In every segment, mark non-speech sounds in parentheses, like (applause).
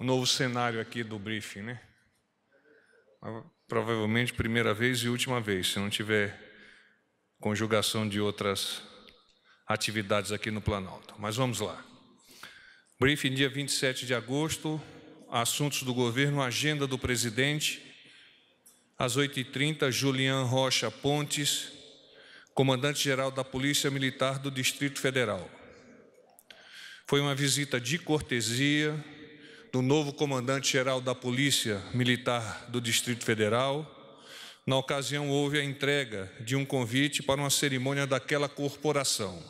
o novo cenário aqui do briefing, né? Provavelmente primeira vez e última vez, se não tiver conjugação de outras atividades aqui no Planalto. Mas vamos lá. Briefing dia 27 de agosto, assuntos do governo, agenda do presidente. Às 8h30, Julian Rocha Pontes, comandante-geral da Polícia Militar do Distrito Federal. Foi uma visita de cortesia do novo comandante-geral da Polícia Militar do Distrito Federal. Na ocasião, houve a entrega de um convite para uma cerimônia daquela corporação.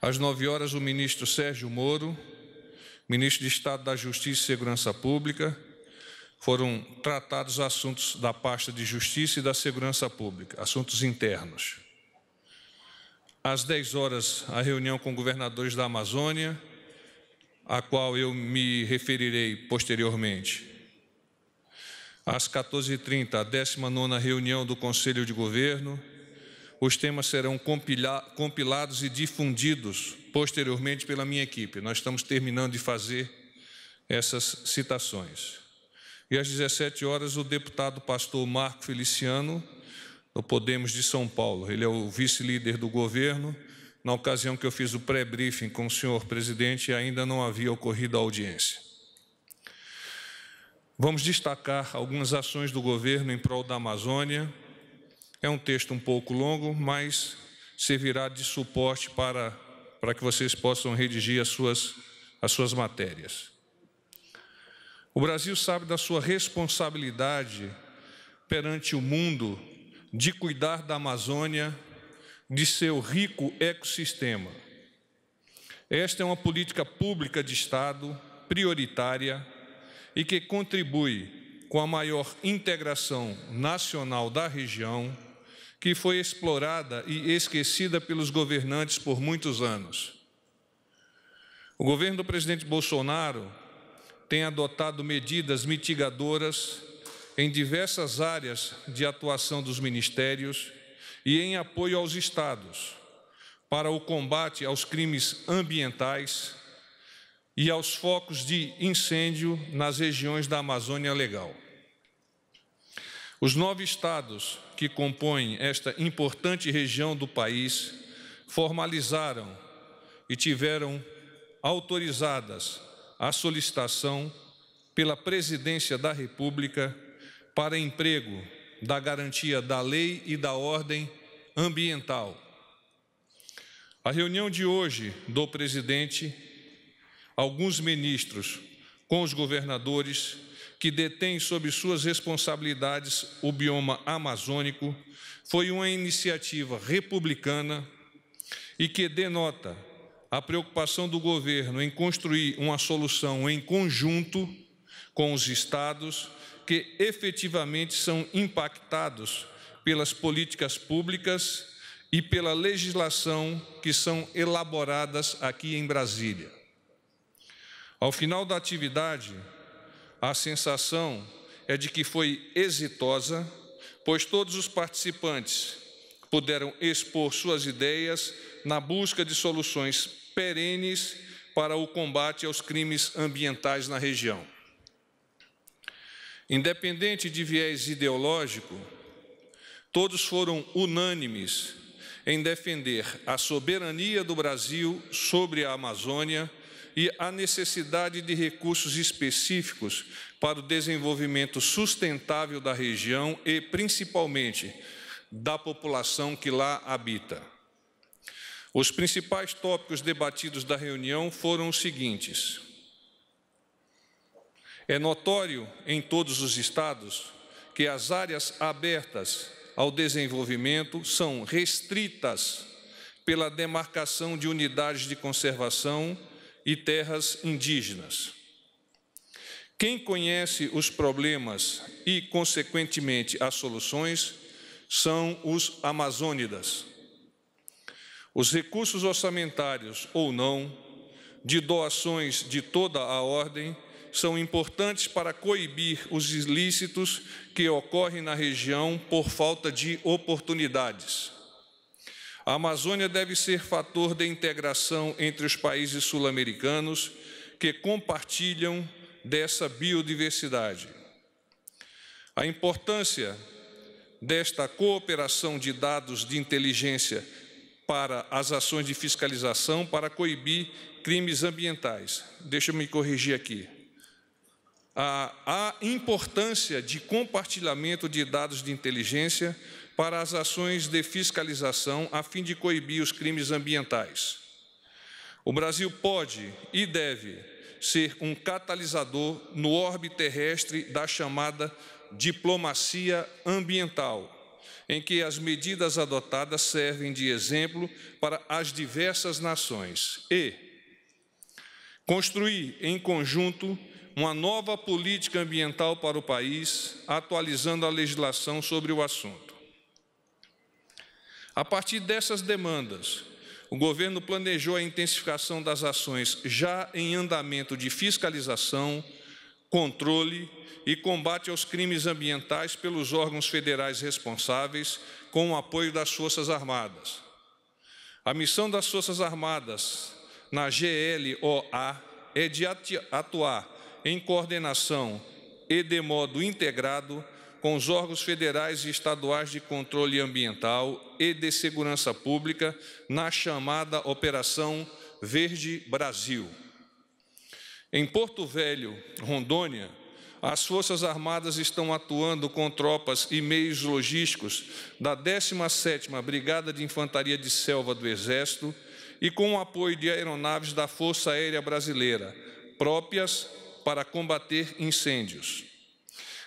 Às nove horas, o ministro Sérgio Moro, ministro de Estado da Justiça e Segurança Pública, foram tratados assuntos da pasta de Justiça e da Segurança Pública, assuntos internos. Às 10 horas, a reunião com governadores da Amazônia, a qual eu me referirei posteriormente. Às 14h30, a 19 reunião do Conselho de Governo, os temas serão compilados e difundidos posteriormente pela minha equipe. Nós estamos terminando de fazer essas citações. E às 17 horas, o deputado pastor Marco Feliciano, do Podemos de São Paulo, ele é o vice-líder do governo na ocasião que eu fiz o pré-briefing com o senhor presidente, ainda não havia ocorrido a audiência. Vamos destacar algumas ações do governo em prol da Amazônia. É um texto um pouco longo, mas servirá de suporte para, para que vocês possam redigir as suas, as suas matérias. O Brasil sabe da sua responsabilidade perante o mundo de cuidar da Amazônia de seu rico ecossistema. Esta é uma política pública de Estado prioritária e que contribui com a maior integração nacional da região, que foi explorada e esquecida pelos governantes por muitos anos. O governo do presidente Bolsonaro tem adotado medidas mitigadoras em diversas áreas de atuação dos ministérios e em apoio aos estados para o combate aos crimes ambientais e aos focos de incêndio nas regiões da Amazônia Legal. Os nove estados que compõem esta importante região do país formalizaram e tiveram autorizadas a solicitação pela Presidência da República para emprego da garantia da lei e da ordem ambiental. A reunião de hoje do presidente, alguns ministros, com os governadores que detêm sob suas responsabilidades o bioma amazônico, foi uma iniciativa republicana e que denota a preocupação do governo em construir uma solução em conjunto com os estados que efetivamente são impactados pelas políticas públicas e pela legislação que são elaboradas aqui em Brasília. Ao final da atividade, a sensação é de que foi exitosa, pois todos os participantes puderam expor suas ideias na busca de soluções perenes para o combate aos crimes ambientais na região. Independente de viés ideológico, todos foram unânimes em defender a soberania do Brasil sobre a Amazônia e a necessidade de recursos específicos para o desenvolvimento sustentável da região e, principalmente, da população que lá habita. Os principais tópicos debatidos da reunião foram os seguintes: é notório em todos os estados que as áreas abertas ao desenvolvimento são restritas pela demarcação de unidades de conservação e terras indígenas. Quem conhece os problemas e, consequentemente, as soluções são os amazônidas. Os recursos orçamentários ou não, de doações de toda a ordem, são importantes para coibir os ilícitos que ocorrem na região por falta de oportunidades. A Amazônia deve ser fator de integração entre os países sul-americanos que compartilham dessa biodiversidade. A importância desta cooperação de dados de inteligência para as ações de fiscalização para coibir crimes ambientais. Deixa eu me corrigir aqui a, a importância de compartilhamento de dados de inteligência para as ações de fiscalização a fim de coibir os crimes ambientais. O Brasil pode e deve ser um catalisador no orbe terrestre da chamada diplomacia ambiental, em que as medidas adotadas servem de exemplo para as diversas nações e construir em conjunto uma nova política ambiental para o país, atualizando a legislação sobre o assunto. A partir dessas demandas, o governo planejou a intensificação das ações já em andamento de fiscalização, controle e combate aos crimes ambientais pelos órgãos federais responsáveis, com o apoio das Forças Armadas. A missão das Forças Armadas na GLOA é de atuar em coordenação e de modo integrado com os órgãos federais e estaduais de controle ambiental e de segurança pública na chamada Operação Verde Brasil. Em Porto Velho, Rondônia, as Forças Armadas estão atuando com tropas e meios logísticos da 17ª Brigada de Infantaria de Selva do Exército e com o apoio de aeronaves da Força Aérea Brasileira, próprias para combater incêndios.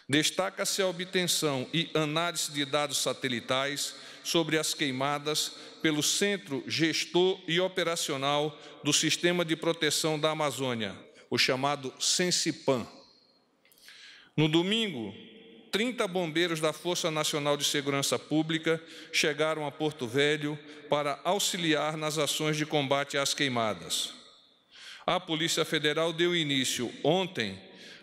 Destaca-se a obtenção e análise de dados satelitais sobre as queimadas pelo Centro Gestor e Operacional do Sistema de Proteção da Amazônia, o chamado Sensipan. No domingo, 30 bombeiros da Força Nacional de Segurança Pública chegaram a Porto Velho para auxiliar nas ações de combate às queimadas a Polícia Federal deu início ontem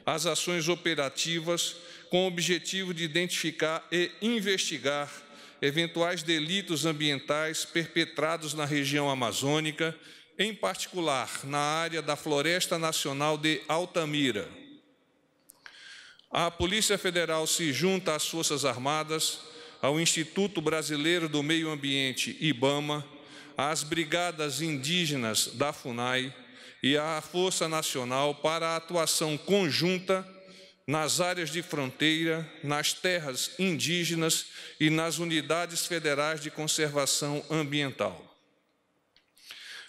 às ações operativas com o objetivo de identificar e investigar eventuais delitos ambientais perpetrados na região amazônica, em particular na área da Floresta Nacional de Altamira. A Polícia Federal se junta às Forças Armadas, ao Instituto Brasileiro do Meio Ambiente, IBAMA, às Brigadas Indígenas da FUNAI, e à Força Nacional para a atuação conjunta nas áreas de fronteira, nas terras indígenas e nas unidades federais de conservação ambiental.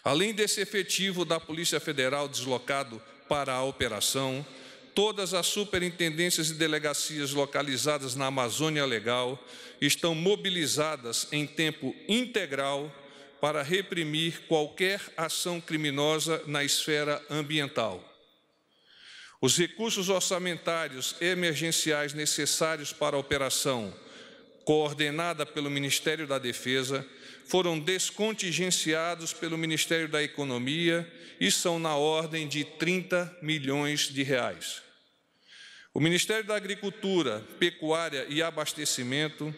Além desse efetivo da Polícia Federal deslocado para a operação, todas as superintendências e delegacias localizadas na Amazônia Legal estão mobilizadas em tempo integral para reprimir qualquer ação criminosa na esfera ambiental. Os recursos orçamentários emergenciais necessários para a operação, coordenada pelo Ministério da Defesa, foram descontingenciados pelo Ministério da Economia e são na ordem de 30 milhões de reais. O Ministério da Agricultura, Pecuária e Abastecimento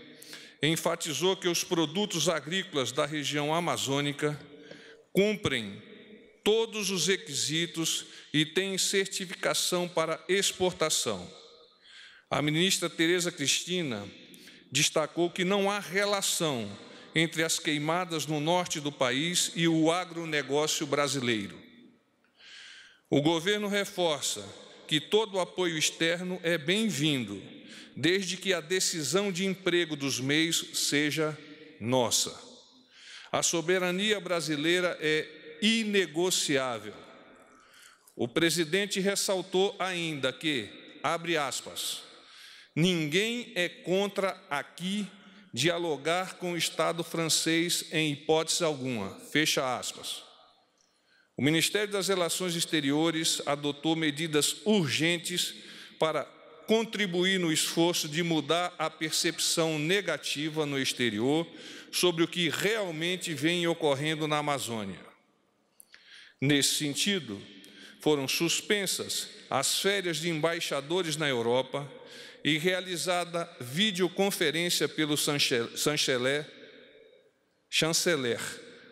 enfatizou que os produtos agrícolas da região amazônica cumprem todos os requisitos e têm certificação para exportação. A ministra Tereza Cristina destacou que não há relação entre as queimadas no norte do país e o agronegócio brasileiro. O governo reforça que todo apoio externo é bem-vindo desde que a decisão de emprego dos meios seja nossa. A soberania brasileira é inegociável. O presidente ressaltou ainda que, abre aspas, ninguém é contra aqui dialogar com o Estado francês em hipótese alguma, fecha aspas. O Ministério das Relações Exteriores adotou medidas urgentes para contribuir no esforço de mudar a percepção negativa no exterior sobre o que realmente vem ocorrendo na Amazônia. Nesse sentido, foram suspensas as férias de embaixadores na Europa e realizada videoconferência pelo chanceler, chanceler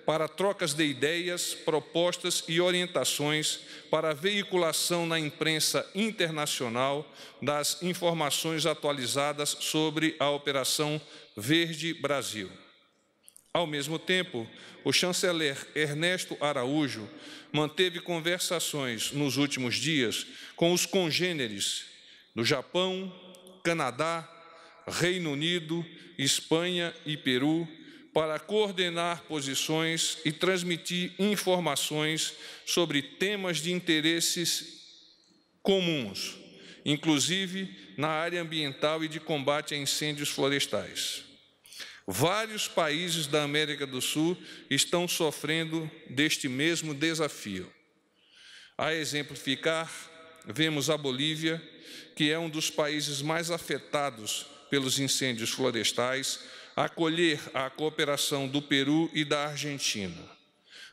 para trocas de ideias, propostas e orientações para a veiculação na imprensa internacional das informações atualizadas sobre a Operação Verde Brasil. Ao mesmo tempo, o chanceler Ernesto Araújo manteve conversações nos últimos dias com os congêneres do Japão, Canadá, Reino Unido, Espanha e Peru para coordenar posições e transmitir informações sobre temas de interesses comuns, inclusive na área ambiental e de combate a incêndios florestais. Vários países da América do Sul estão sofrendo deste mesmo desafio. A exemplificar, vemos a Bolívia, que é um dos países mais afetados pelos incêndios florestais, acolher a cooperação do Peru e da Argentina.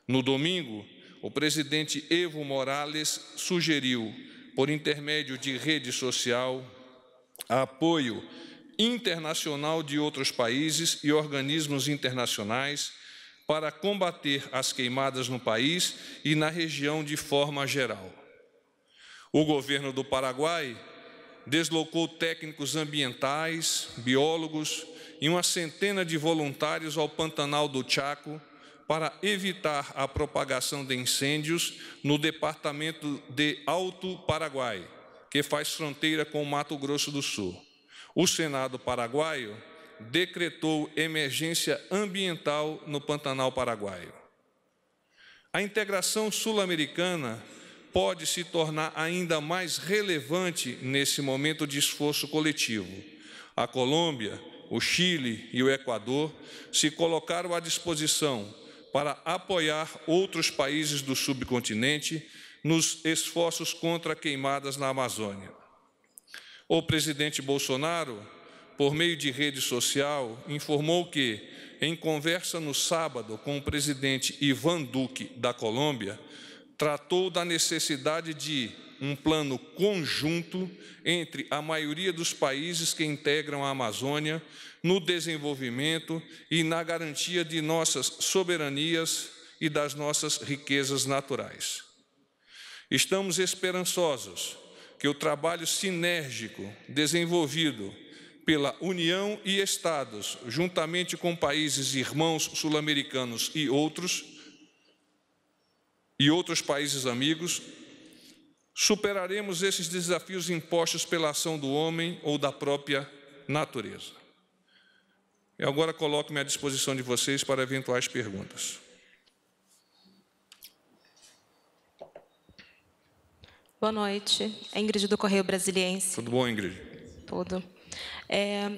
No domingo, o presidente Evo Morales sugeriu, por intermédio de rede social, apoio internacional de outros países e organismos internacionais para combater as queimadas no país e na região de forma geral. O governo do Paraguai deslocou técnicos ambientais, biólogos, e uma centena de voluntários ao Pantanal do Chaco para evitar a propagação de incêndios no departamento de Alto Paraguai, que faz fronteira com o Mato Grosso do Sul. O Senado paraguaio decretou emergência ambiental no Pantanal paraguaio. A integração sul-americana pode se tornar ainda mais relevante nesse momento de esforço coletivo. A Colômbia o Chile e o Equador se colocaram à disposição para apoiar outros países do subcontinente nos esforços contra queimadas na Amazônia. O presidente Bolsonaro, por meio de rede social, informou que, em conversa no sábado com o presidente Ivan Duque da Colômbia, tratou da necessidade de um plano conjunto entre a maioria dos países que integram a Amazônia no desenvolvimento e na garantia de nossas soberanias e das nossas riquezas naturais. Estamos esperançosos que o trabalho sinérgico desenvolvido pela União e Estados, juntamente com países irmãos sul-americanos e outros, e outros países amigos, superaremos esses desafios impostos pela ação do homem ou da própria natureza. Eu agora coloco-me à disposição de vocês para eventuais perguntas. Boa noite. É Ingrid do Correio Brasiliense. Tudo bom, Ingrid? Tudo. É,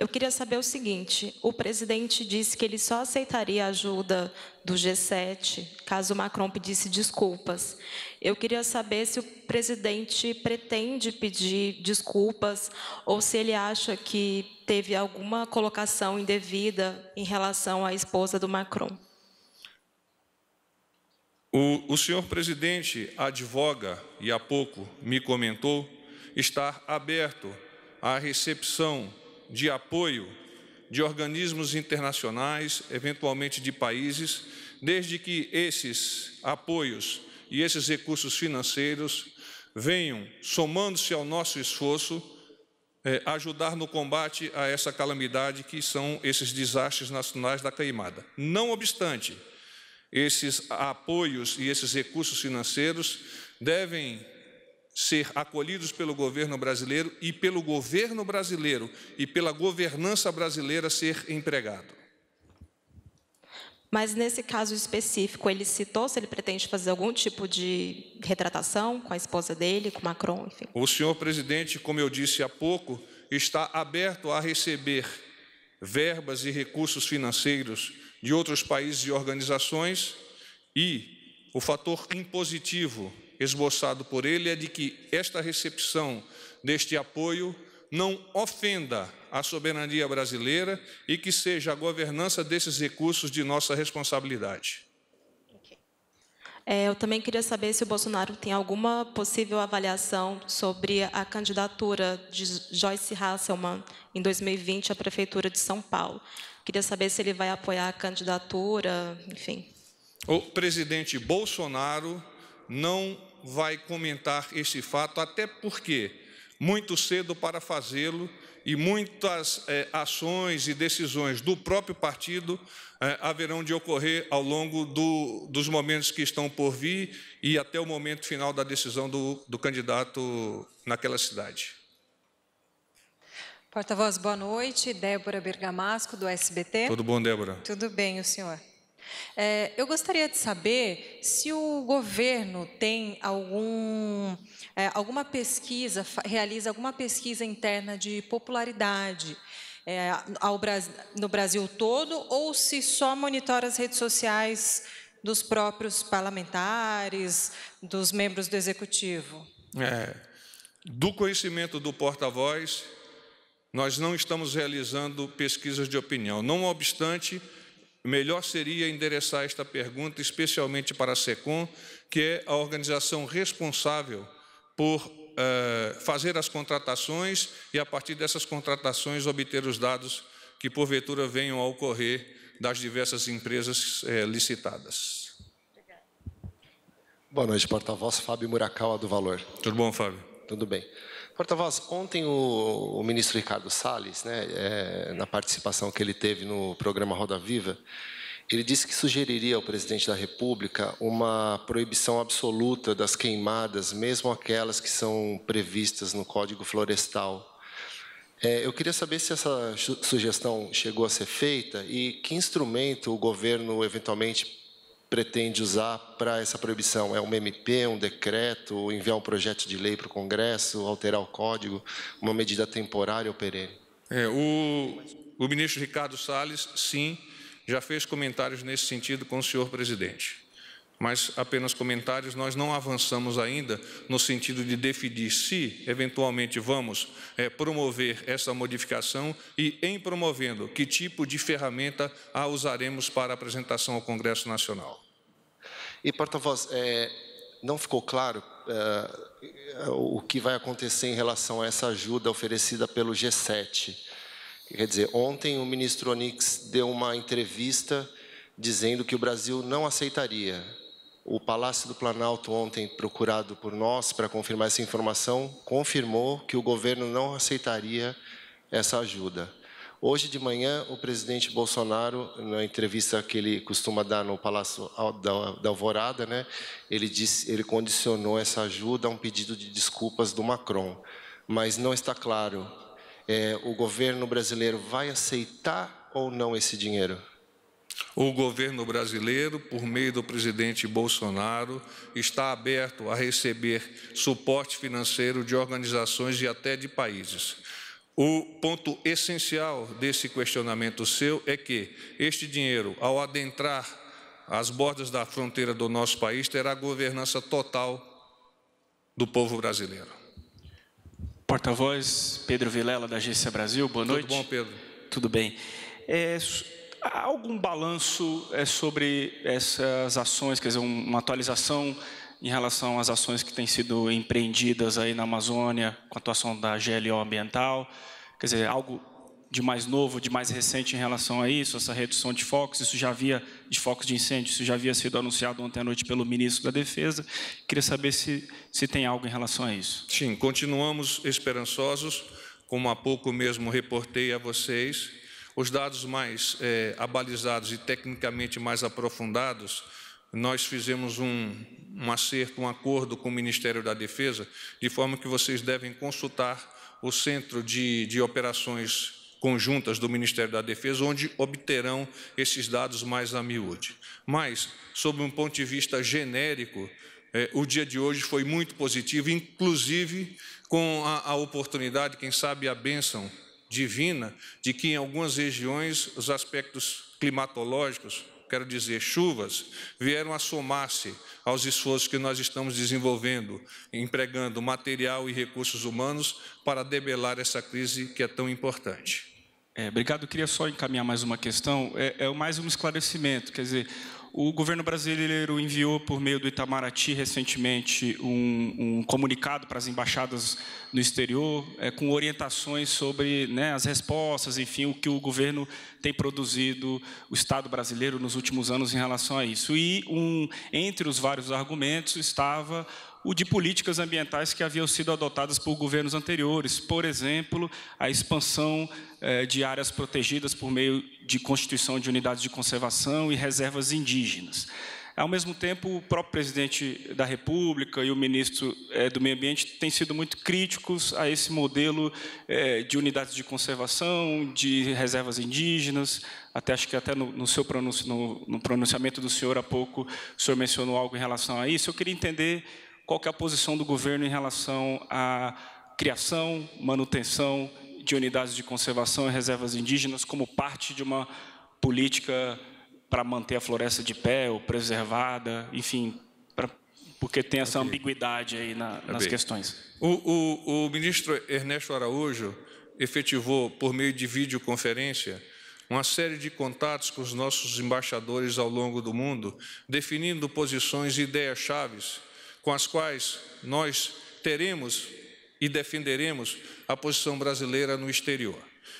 eu queria saber o seguinte: o presidente disse que ele só aceitaria a ajuda do G7 caso Macron pedisse desculpas. Eu queria saber se o presidente pretende pedir desculpas ou se ele acha que teve alguma colocação indevida em relação à esposa do Macron. O, o senhor presidente advoga, e há pouco me comentou, estar aberto à recepção de apoio de organismos internacionais, eventualmente de países, desde que esses apoios e esses recursos financeiros venham, somando-se ao nosso esforço, eh, ajudar no combate a essa calamidade que são esses desastres nacionais da queimada. Não obstante, esses apoios e esses recursos financeiros devem ser acolhidos pelo governo brasileiro e pelo governo brasileiro e pela governança brasileira ser empregado. Mas nesse caso específico, ele citou se ele pretende fazer algum tipo de retratação com a esposa dele, com Macron, enfim. O senhor presidente, como eu disse há pouco, está aberto a receber verbas e recursos financeiros de outros países e organizações e o fator impositivo esboçado por ele é de que esta recepção deste apoio não ofenda a soberania brasileira e que seja a governança desses recursos de nossa responsabilidade. É, eu também queria saber se o Bolsonaro tem alguma possível avaliação sobre a candidatura de Joyce Hasselman em 2020 à Prefeitura de São Paulo. Queria saber se ele vai apoiar a candidatura, enfim. O presidente Bolsonaro não vai comentar este fato, até porque, muito cedo para fazê-lo, e muitas é, ações e decisões do próprio partido é, haverão de ocorrer ao longo do, dos momentos que estão por vir e até o momento final da decisão do, do candidato naquela cidade. Porta-voz, boa noite. Débora Bergamasco, do SBT. Tudo bom, Débora? Tudo bem, o senhor? É, eu gostaria de saber se o governo tem algum, é, alguma pesquisa, realiza alguma pesquisa interna de popularidade é, ao, no Brasil todo, ou se só monitora as redes sociais dos próprios parlamentares, dos membros do executivo. É, do conhecimento do porta-voz, nós não estamos realizando pesquisas de opinião. Não obstante, melhor seria endereçar esta pergunta especialmente para a SECOM, que é a organização responsável por uh, fazer as contratações e, a partir dessas contratações, obter os dados que, porventura, venham a ocorrer das diversas empresas uh, licitadas. Obrigada. Boa noite, porta-voz Fábio Murakawa do Valor. Tudo bom, Fábio? Tudo bem. Porta-voz, ontem o, o, ministro Ricardo Salles, né, é, na participação que ele teve no programa Roda Viva, ele disse que sugeriria ao presidente da República uma proibição absoluta das queimadas, mesmo aquelas que são previstas no Código Florestal. É, eu queria saber se essa sugestão chegou a ser feita e que instrumento o governo eventualmente pretende usar para essa proibição? É uma MP, um decreto, enviar um projeto de lei para o Congresso, alterar o código, uma medida temporária ou perene? É, o, o ministro Ricardo Salles, sim, já fez comentários nesse sentido com o senhor presidente mas apenas comentários, nós não avançamos ainda no sentido de definir se, eventualmente, vamos é, promover essa modificação e, em promovendo, que tipo de ferramenta a usaremos para apresentação ao Congresso Nacional. E, porta-voz, é, não ficou claro é, o que vai acontecer em relação a essa ajuda oferecida pelo G7. Quer dizer, ontem o ministro Onix deu uma entrevista dizendo que o Brasil não aceitaria o Palácio do Planalto, ontem procurado por nós para confirmar essa informação, confirmou que o governo não aceitaria essa ajuda. Hoje de manhã, o presidente Bolsonaro, na entrevista que ele costuma dar no Palácio da Alvorada, né, ele, disse, ele condicionou essa ajuda a um pedido de desculpas do Macron. Mas não está claro, é, o governo brasileiro vai aceitar ou não esse dinheiro? O governo brasileiro, por meio do presidente Bolsonaro, está aberto a receber suporte financeiro de organizações e até de países. O ponto essencial desse questionamento seu é que este dinheiro, ao adentrar as bordas da fronteira do nosso país, terá governança total do povo brasileiro. Porta-voz Pedro Vilela, da Agência Brasil, boa Tudo noite. Tudo bom, Pedro? Tudo bem. É, Há algum balanço é, sobre essas ações, quer dizer, uma atualização em relação às ações que têm sido empreendidas aí na Amazônia, com a atuação da GLO ambiental? Quer dizer, algo de mais novo, de mais recente em relação a isso, essa redução de focos, isso já havia, de focos de incêndio, isso já havia sido anunciado ontem à noite pelo ministro da Defesa. Queria saber se, se tem algo em relação a isso. Sim, continuamos esperançosos, como há pouco mesmo reportei a vocês, os dados mais é, abalizados e tecnicamente mais aprofundados, nós fizemos um, um acerto, um acordo com o Ministério da Defesa, de forma que vocês devem consultar o Centro de, de Operações conjuntas do Ministério da Defesa, onde obterão esses dados mais a miúde. Mas, sob um ponto de vista genérico, é, o dia de hoje foi muito positivo, inclusive com a, a oportunidade, quem sabe a bênção, divina de que em algumas regiões os aspectos climatológicos, quero dizer, chuvas, vieram a somar-se aos esforços que nós estamos desenvolvendo, empregando material e recursos humanos para debelar essa crise que é tão importante. É, obrigado. Eu queria só encaminhar mais uma questão. É, é mais um esclarecimento. Quer dizer, o governo brasileiro enviou, por meio do Itamaraty, recentemente, um, um comunicado para as embaixadas no exterior, é, com orientações sobre né, as respostas, enfim, o que o governo tem produzido, o Estado brasileiro, nos últimos anos em relação a isso. E um, entre os vários argumentos estava o de políticas ambientais que haviam sido adotadas por governos anteriores, por exemplo, a expansão eh, de áreas protegidas por meio de constituição de unidades de conservação e reservas indígenas. Ao mesmo tempo, o próprio presidente da República e o ministro eh, do Meio Ambiente têm sido muito críticos a esse modelo eh, de unidades de conservação, de reservas indígenas. Até acho que até no, no seu pronunci, no, no pronunciamento do senhor há pouco, o senhor mencionou algo em relação a isso. Eu queria entender qual é a posição do governo em relação à criação, manutenção de unidades de conservação e reservas indígenas como parte de uma política para manter a floresta de pé ou preservada, enfim, pra, porque tem essa ambiguidade aí na, nas Bem, questões. O, o, o ministro Ernesto Araújo efetivou, por meio de videoconferência, uma série de contatos com os nossos embaixadores ao longo do mundo, definindo posições e ideias-chaves com as quais nós teremos e defenderemos a posição brasileira no exterior.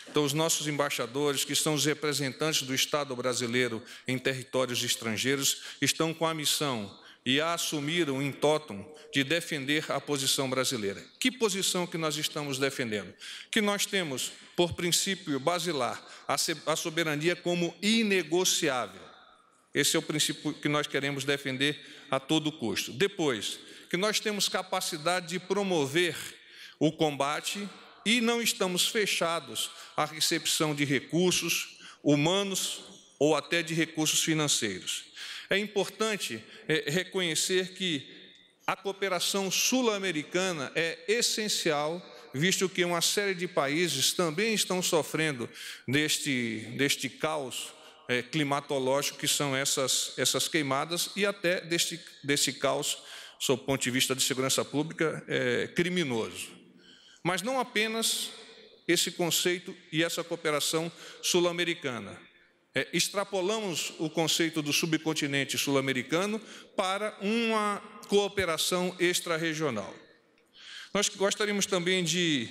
Então, os nossos embaixadores, que são os representantes do Estado brasileiro em territórios estrangeiros, estão com a missão e a assumiram em totum de defender a posição brasileira. Que posição que nós estamos defendendo? Que nós temos, por princípio basilar, a soberania como inegociável. Esse é o princípio que nós queremos defender a todo custo. Depois, que nós temos capacidade de promover o combate e não estamos fechados à recepção de recursos humanos ou até de recursos financeiros. É importante é, reconhecer que a cooperação sul-americana é essencial, visto que uma série de países também estão sofrendo deste, deste caos é, climatológico que são essas, essas queimadas e até desse, desse caos, sob o ponto de vista de segurança pública, é, criminoso. Mas não apenas esse conceito e essa cooperação sul-americana. É, extrapolamos o conceito do subcontinente sul-americano para uma cooperação extra-regional. Nós gostaríamos também de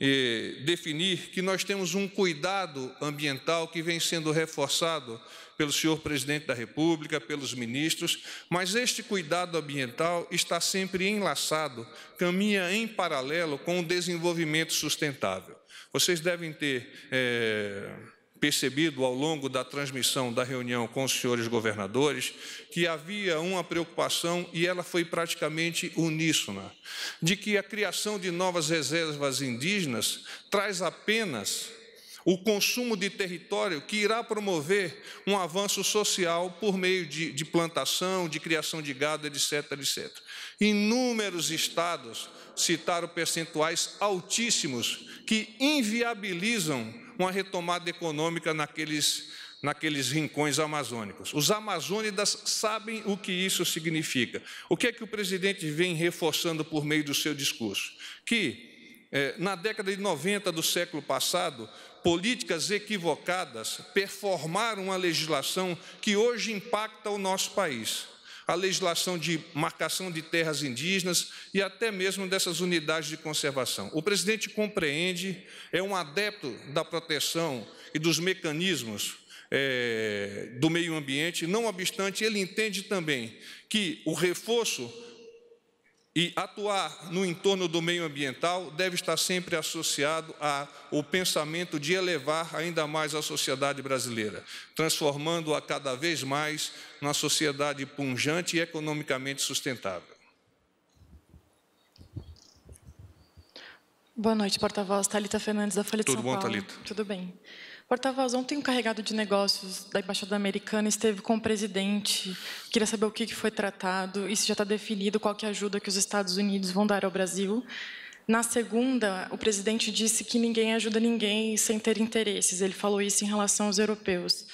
eh, definir que nós temos um cuidado ambiental que vem sendo reforçado pelo senhor presidente da República, pelos ministros, mas este cuidado ambiental está sempre enlaçado, caminha em paralelo com o desenvolvimento sustentável. Vocês devem ter. Eh, percebido ao longo da transmissão da reunião com os senhores governadores que havia uma preocupação, e ela foi praticamente uníssona, de que a criação de novas reservas indígenas traz apenas o consumo de território que irá promover um avanço social por meio de, de, plantação, de criação de gado, etc, etc. Inúmeros estados citaram percentuais altíssimos que inviabilizam uma retomada econômica naqueles, naqueles rincões amazônicos. Os amazônidas sabem o que isso significa. O que é que o presidente vem reforçando por meio do seu discurso? Que eh, na década de 90 do século passado, políticas equivocadas performaram uma legislação que hoje impacta o nosso país a legislação de marcação de terras indígenas e até mesmo dessas unidades de conservação. O presidente compreende, é um adepto da proteção e dos mecanismos é, do meio ambiente, não obstante, ele entende também que o reforço e atuar no entorno do meio ambiental deve estar sempre associado ao pensamento de elevar ainda mais a sociedade brasileira, transformando-a cada vez mais numa sociedade punjante e economicamente sustentável. Boa noite, porta-voz. Talita Fernandes, da Folha de Tudo São bom, Paulo. Tudo bom, Talita? Tudo bem. Porta-voz, ontem um carregado de negócios da Embaixada Americana esteve com o presidente. Queria saber o que foi tratado e se já está definido qual que é a ajuda que os Estados Unidos vão dar ao Brasil. Na segunda, o presidente disse que ninguém ajuda ninguém sem ter interesses. Ele falou isso em relação aos europeus.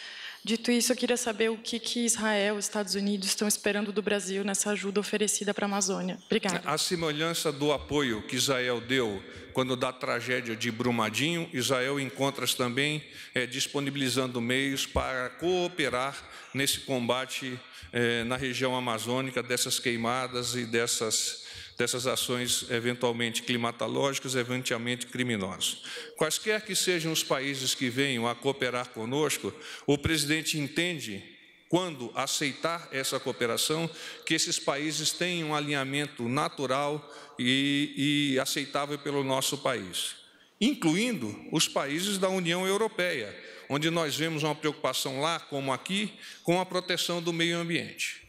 Dito isso, eu queria saber o que, que Israel e Estados Unidos estão esperando do Brasil nessa ajuda oferecida para a Amazônia. Obrigada. A semelhança do apoio que Israel deu quando da tragédia de Brumadinho, Israel encontra-se também é, disponibilizando meios para cooperar nesse combate é, na região amazônica dessas queimadas e dessas, dessas ações eventualmente climatológicas, eventualmente criminosas. Quaisquer que sejam os países que venham a cooperar conosco, o presidente entende quando aceitar essa cooperação, que esses países tenham um alinhamento natural e, e aceitável pelo nosso país, incluindo os países da União Europeia, onde nós vemos uma preocupação lá, como aqui, com a proteção do meio ambiente.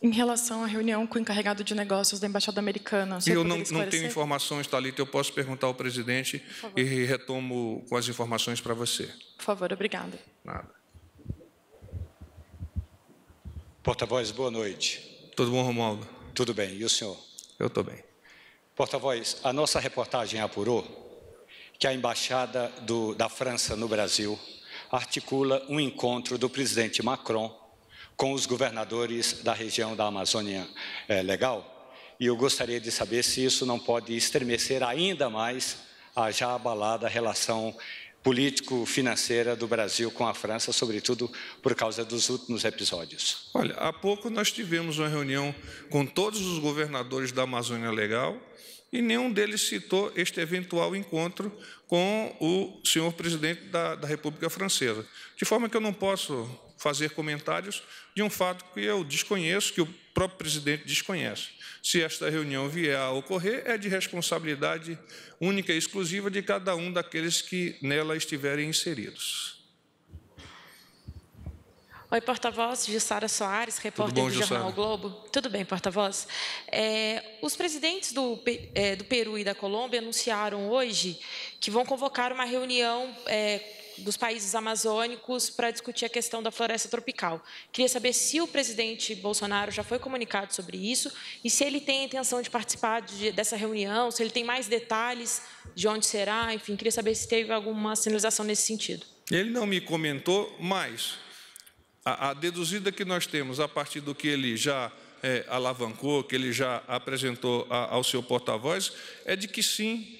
Em relação à reunião com o encarregado de negócios da Embaixada Americana, eu não, não, tenho informações, Thalita, eu posso perguntar ao presidente e retomo com as informações para você. Por favor, obrigada. Nada. Porta-voz, boa noite. Tudo bom, Romualdo? Tudo bem. E o senhor? Eu estou bem. Porta-voz, a nossa reportagem apurou que a embaixada do, da França no Brasil articula um encontro do presidente Macron com os governadores da região da Amazônia é, Legal. E eu gostaria de saber se isso não pode estremecer ainda mais a já abalada relação político-financeira do Brasil com a França, sobretudo por causa dos últimos episódios. Olha, há pouco nós tivemos uma reunião com todos os governadores da Amazônia Legal e nenhum deles citou este eventual encontro com o senhor presidente da, da República Francesa. De forma que eu não posso fazer comentários de um fato que eu desconheço, que o próprio presidente desconhece. Se esta reunião vier a ocorrer, é de responsabilidade única e exclusiva de cada um daqueles que nela estiverem inseridos. Oi, porta-voz, Jussara Soares, repórter bom, do Jussara? Jornal o Globo. Tudo bem, porta-voz? É, os presidentes do, é, do, Peru e da Colômbia anunciaram hoje que vão convocar uma reunião é, dos países amazônicos para discutir a questão da floresta tropical. Queria saber se o presidente Bolsonaro já foi comunicado sobre isso e se ele tem a intenção de participar de, dessa reunião, se ele tem mais detalhes de onde será, enfim, queria saber se teve alguma sinalização nesse sentido. Ele não me comentou, mas a, a deduzida que nós temos a partir do que ele já é, alavancou, que ele já apresentou a, ao seu porta-voz, é de que sim,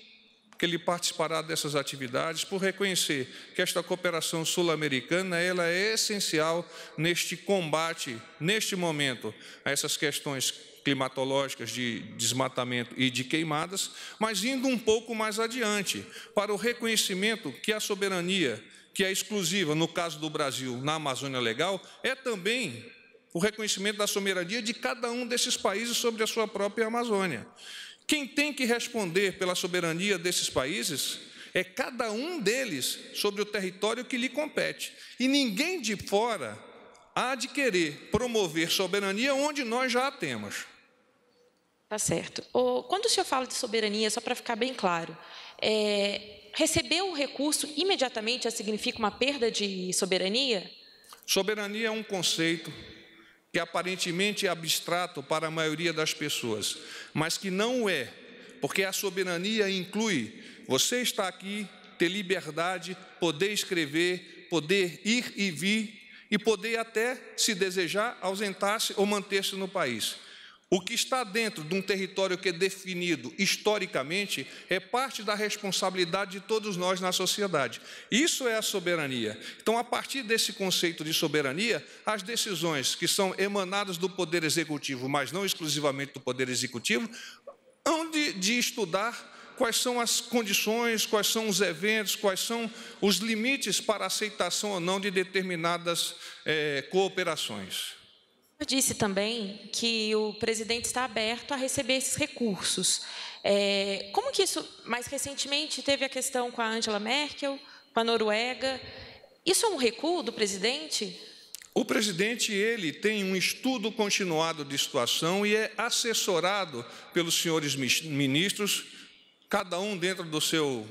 ele participará dessas atividades por reconhecer que esta cooperação sul-americana ela é essencial neste combate, neste momento, a essas questões climatológicas de desmatamento e de queimadas, mas indo um pouco mais adiante, para o reconhecimento que a soberania, que é exclusiva, no caso do Brasil, na Amazônia Legal, é também o reconhecimento da soberania de cada um desses países sobre a sua própria Amazônia. Quem tem que responder pela soberania desses países é cada um deles sobre o território que lhe compete. E ninguém de fora há de querer promover soberania onde nós já a temos. Tá certo. Quando o senhor fala de soberania, só para ficar bem claro, é, receber o recurso imediatamente já significa uma perda de soberania? Soberania é um conceito que aparentemente é abstrato para a maioria das pessoas, mas que não é, porque a soberania inclui você está aqui, ter liberdade, poder escrever, poder ir e vir e poder até, se desejar, ausentar-se ou manter-se no país. O que está dentro de um território que é definido historicamente é parte da responsabilidade de todos nós na sociedade. Isso é a soberania. Então, a partir desse conceito de soberania, as decisões que são emanadas do Poder Executivo, mas não exclusivamente do Poder Executivo, hão de, de estudar quais são as condições, quais são os eventos, quais são os limites para aceitação ou não de determinadas eh, cooperações disse também que o presidente está aberto a receber esses recursos. É, como que isso, mais recentemente, teve a questão com a Angela Merkel, com a Noruega? Isso é um recuo do presidente? O presidente ele tem um estudo continuado de situação e é assessorado pelos senhores ministros, cada um dentro do seu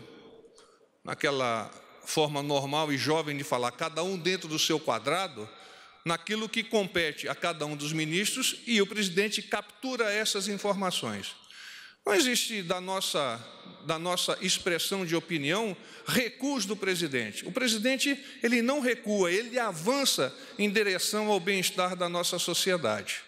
naquela forma normal e jovem de falar, cada um dentro do seu quadrado naquilo que compete a cada um dos ministros e o presidente captura essas informações. Não existe da nossa, da nossa expressão de opinião recuos do presidente. O presidente ele não recua, ele avança em direção ao bem-estar da nossa sociedade.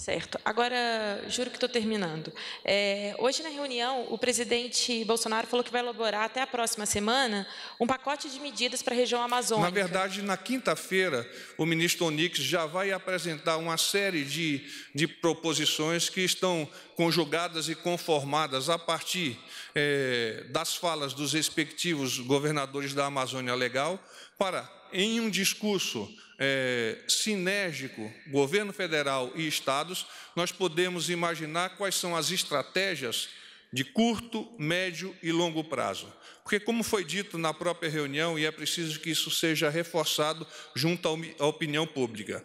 Certo. Agora, juro que estou terminando. É, hoje, na reunião, o presidente Bolsonaro falou que vai elaborar até a próxima semana um pacote de medidas para a região amazônica. Na verdade, na quinta-feira, o ministro Onix já vai apresentar uma série de, de proposições que estão conjugadas e conformadas a partir é, das falas dos respectivos governadores da Amazônia Legal para, em um discurso é, sinérgico, governo federal e estados, nós podemos imaginar quais são as estratégias de curto, médio e longo prazo. Porque, como foi dito na própria reunião, e é preciso que isso seja reforçado junto à opinião pública,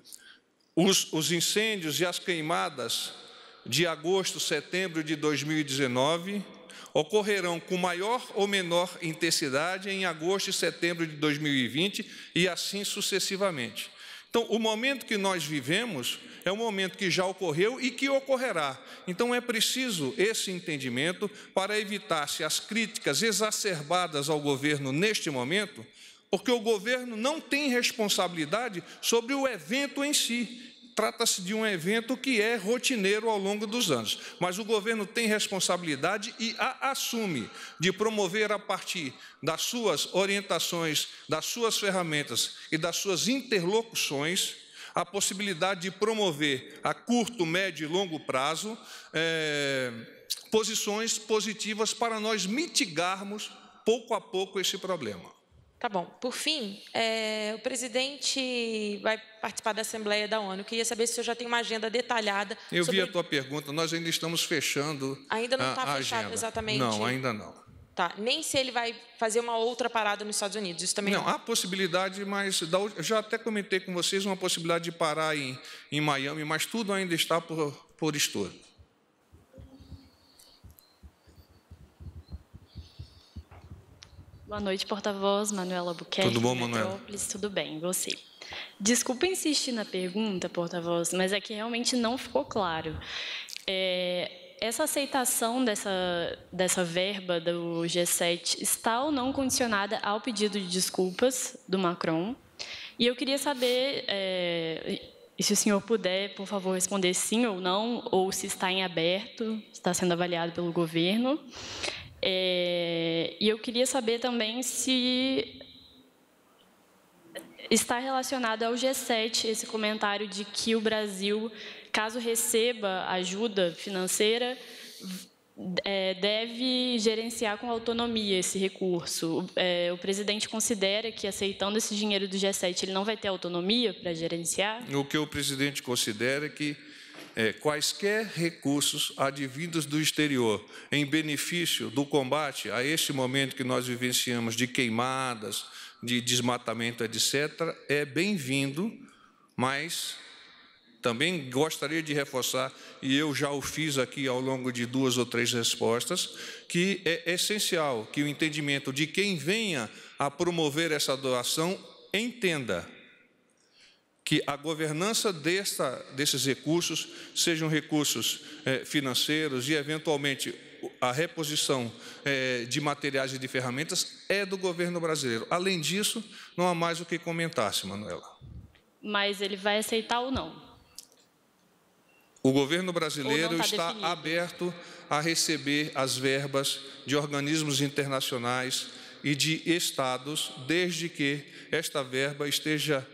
os, os incêndios e as queimadas de agosto, setembro de 2019 ocorrerão com maior ou menor intensidade em agosto e setembro de 2020 e assim sucessivamente. Então, o momento que nós vivemos é um momento que já ocorreu e que ocorrerá. Então, é preciso esse entendimento para evitar-se as críticas exacerbadas ao governo neste momento, porque o governo não tem responsabilidade sobre o evento em si trata-se de um evento que é rotineiro ao longo dos anos, mas o governo tem responsabilidade e a assume de promover a partir das suas orientações, das suas ferramentas e das suas interlocuções a possibilidade de promover a curto, médio e longo prazo é, posições positivas para nós mitigarmos pouco a pouco esse problema. Tá bom. Por fim, é, o presidente vai participar da Assembleia da ONU. Eu queria saber se o senhor já tem uma agenda detalhada. Eu sobre... vi a tua pergunta. Nós ainda estamos fechando. Ainda não está fechado agenda. exatamente. Não, ainda não. Tá. Nem se ele vai fazer uma outra parada nos Estados Unidos. Isso também não. não. Há possibilidade, mas da, já até comentei com vocês uma possibilidade de parar em, em Miami, mas tudo ainda está por, por estudo. Boa noite, porta-voz, Manuela Buquerque. Tudo bom, Manuela? Tudo bem, você? Desculpa insistir na pergunta, porta-voz, mas é que realmente não ficou claro. É, essa aceitação dessa, dessa verba do G7 está ou não condicionada ao pedido de desculpas do Macron? E eu queria saber, é, e se o senhor puder, por favor, responder sim ou não, ou se está em aberto, está sendo avaliado pelo governo. É, e eu queria saber também se está relacionado ao G7 esse comentário de que o Brasil, caso receba ajuda financeira, é, deve gerenciar com autonomia esse recurso. É, o presidente considera que, aceitando esse dinheiro do G7, ele não vai ter autonomia para gerenciar? O que o presidente considera é que é, quaisquer recursos advindos do exterior em benefício do combate a este momento que nós vivenciamos de queimadas, de desmatamento, etc., é bem-vindo, mas também gostaria de reforçar, e eu já o fiz aqui ao longo de duas ou três respostas, que é essencial que o entendimento de quem venha a promover essa doação entenda que a governança desta, desses recursos sejam recursos é, financeiros e, eventualmente, a reposição é, de materiais e de ferramentas é do governo brasileiro. Além disso, não há mais o que comentar Manuela. Mas ele vai aceitar ou não? O governo brasileiro tá está definido. aberto a receber as verbas de organismos internacionais e de estados, desde que esta verba esteja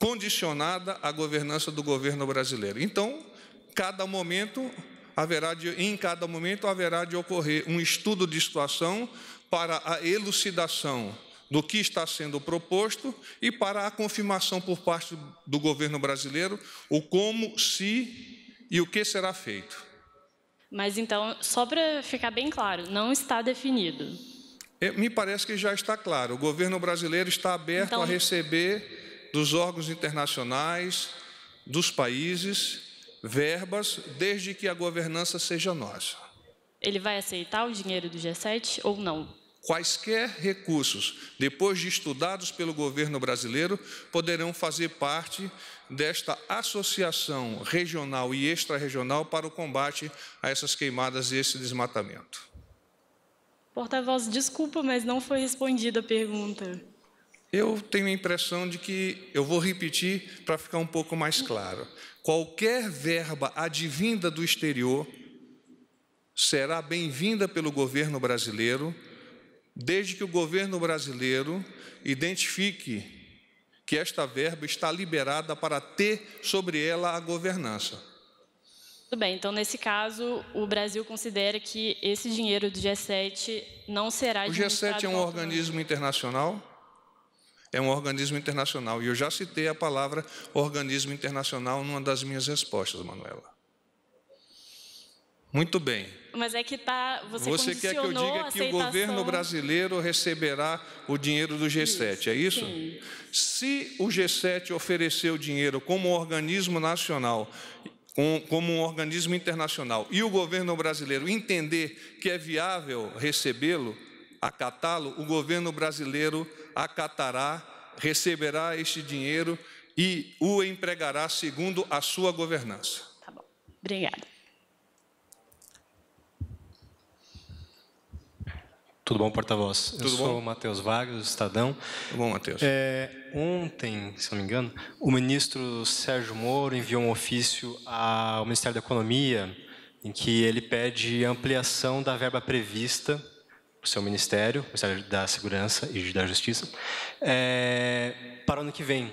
condicionada à governança do governo brasileiro. Então, cada momento haverá de, em cada momento haverá de ocorrer um estudo de situação para a elucidação do que está sendo proposto e para a confirmação por parte do governo brasileiro o como, se e o que será feito. Mas então, só para ficar bem claro, não está definido. É, me parece que já está claro. O governo brasileiro está aberto então... a receber dos órgãos internacionais, dos países, verbas, desde que a governança seja nossa. Ele vai aceitar o dinheiro do G7 ou não? Quaisquer recursos, depois de estudados pelo governo brasileiro, poderão fazer parte desta associação regional e extra-regional para o combate a essas queimadas e esse desmatamento. Porta-voz, desculpa, mas não foi respondida a pergunta. Eu tenho a impressão de que eu vou repetir para ficar um pouco mais claro. Qualquer verba advinda do exterior será bem-vinda pelo governo brasileiro, desde que o governo brasileiro identifique que esta verba está liberada para ter sobre ela a governança. Tudo bem, então nesse caso, o Brasil considera que esse dinheiro do G7 não será. O G7 é um organismo internacional é um organismo internacional. E eu já citei a palavra organismo internacional numa das minhas respostas, Manuela. Muito bem. Mas é que tá, você, você quer que eu diga que o governo brasileiro receberá o dinheiro do G7, é isso, é isso? Sim. Se o G7 oferecer o dinheiro como organismo nacional, como um organismo internacional, e o governo brasileiro entender que é viável recebê-lo, acatá-lo, o governo brasileiro acatará, receberá este dinheiro e o empregará segundo a sua governança. Tá bom. Obrigada. Tudo bom, porta-voz? Eu bom? sou o Matheus Vargas, do Estadão. Tudo bom, Matheus. É, ontem, se não me engano, o ministro Sérgio Moro enviou um ofício ao Ministério da Economia em que ele pede ampliação da verba prevista o seu ministério, o Ministério da Segurança e da Justiça, é, para o ano que vem,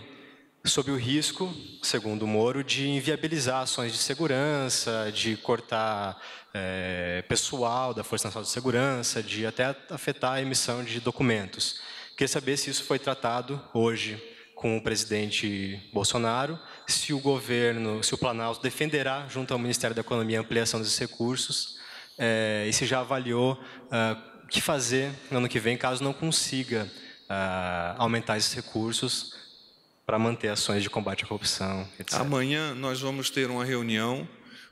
sob o risco, segundo o Moro, de inviabilizar ações de segurança, de cortar é, pessoal da Força Nacional de Segurança, de até afetar a emissão de documentos. Queria saber se isso foi tratado hoje com o presidente Bolsonaro, se o governo, se o Planalto defenderá junto ao Ministério da Economia a ampliação desses recursos, é, e se já avaliou uh, que fazer no ano que vem, caso não consiga ah, aumentar esses recursos para manter ações de combate à corrupção, etc. Amanhã nós vamos ter uma reunião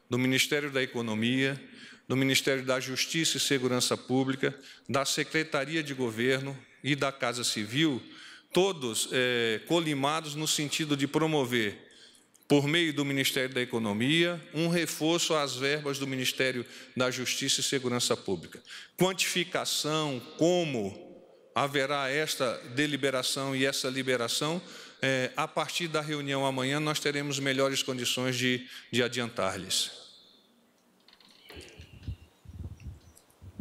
do Ministério da Economia, do Ministério da Justiça e Segurança Pública, da Secretaria de Governo e da Casa Civil, todos é, colimados no sentido de promover por meio do Ministério da Economia, um reforço às verbas do Ministério da Justiça e Segurança Pública. Quantificação, como haverá esta deliberação e essa liberação, é, a partir da reunião amanhã nós teremos melhores condições de, de adiantar-lhes.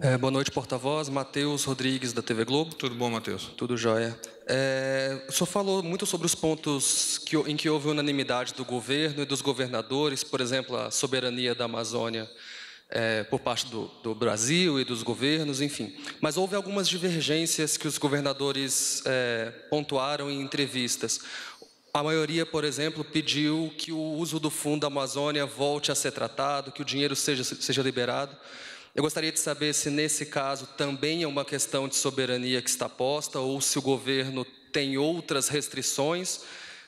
É, boa noite, porta-voz. Matheus Rodrigues, da TV Globo. Tudo bom, Matheus? Tudo jóia. É, o senhor falou muito sobre os pontos que, em que houve unanimidade do governo e dos governadores, por exemplo, a soberania da Amazônia é, por parte do, do, Brasil e dos governos, enfim. Mas houve algumas divergências que os governadores é, pontuaram em entrevistas. A maioria, por exemplo, pediu que o uso do Fundo Amazônia volte a ser tratado, que o dinheiro seja, seja liberado. Eu gostaria de saber se, nesse caso, também é uma questão de soberania que está posta ou se o governo tem outras restrições.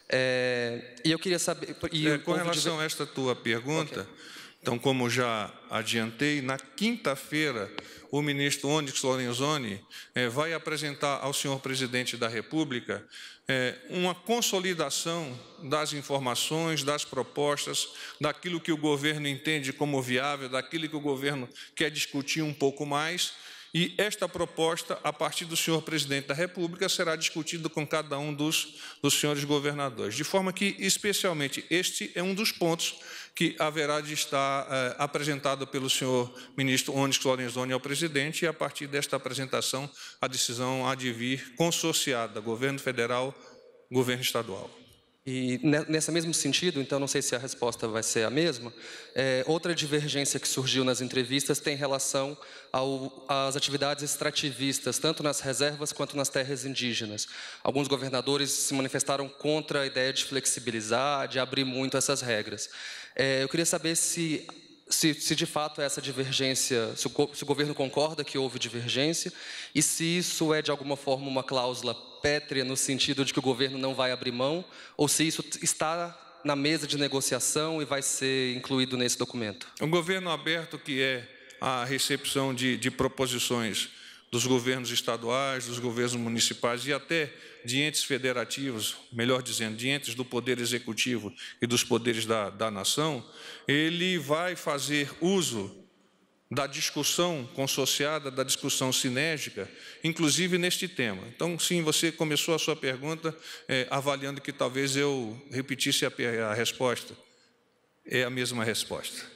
É, e eu queria saber. É, com relação a esta tua pergunta, okay. então, como já adiantei, na quinta-feira o ministro Onyx Lorenzoni é, vai apresentar ao senhor presidente da República é, uma consolidação das informações, das propostas, daquilo que o governo entende como viável, daquilo que o governo quer discutir um pouco mais. E esta proposta, a partir do senhor presidente da República, será discutida com cada um dos, dos senhores governadores. De forma que, especialmente, este é um dos pontos que haverá de estar eh, apresentada pelo senhor ministro Onyx Lorenzoni ao presidente e, a partir desta apresentação, a decisão há de vir consorciada, governo federal, governo estadual. E nesse mesmo sentido, então não sei se a resposta vai ser a mesma, é, outra divergência que surgiu nas entrevistas tem relação ao, às atividades extrativistas, tanto nas reservas quanto nas terras indígenas. Alguns governadores se manifestaram contra a ideia de flexibilizar, de abrir muito essas regras. É, eu queria saber se, se, se, de fato essa divergência, se o, se o governo concorda que houve divergência e se isso é de alguma forma uma cláusula pétrea no sentido de que o governo não vai abrir mão ou se isso está na mesa de negociação e vai ser incluído nesse documento. Um governo aberto que é a recepção de, de proposições dos governos estaduais, dos governos municipais e até de entes federativos, melhor dizendo, de entes do poder executivo e dos poderes da, da nação, ele vai fazer uso da discussão consociada, da discussão sinérgica, inclusive neste tema. Então, sim, você começou a sua pergunta é, avaliando que talvez eu repetisse a, a resposta. É a mesma resposta.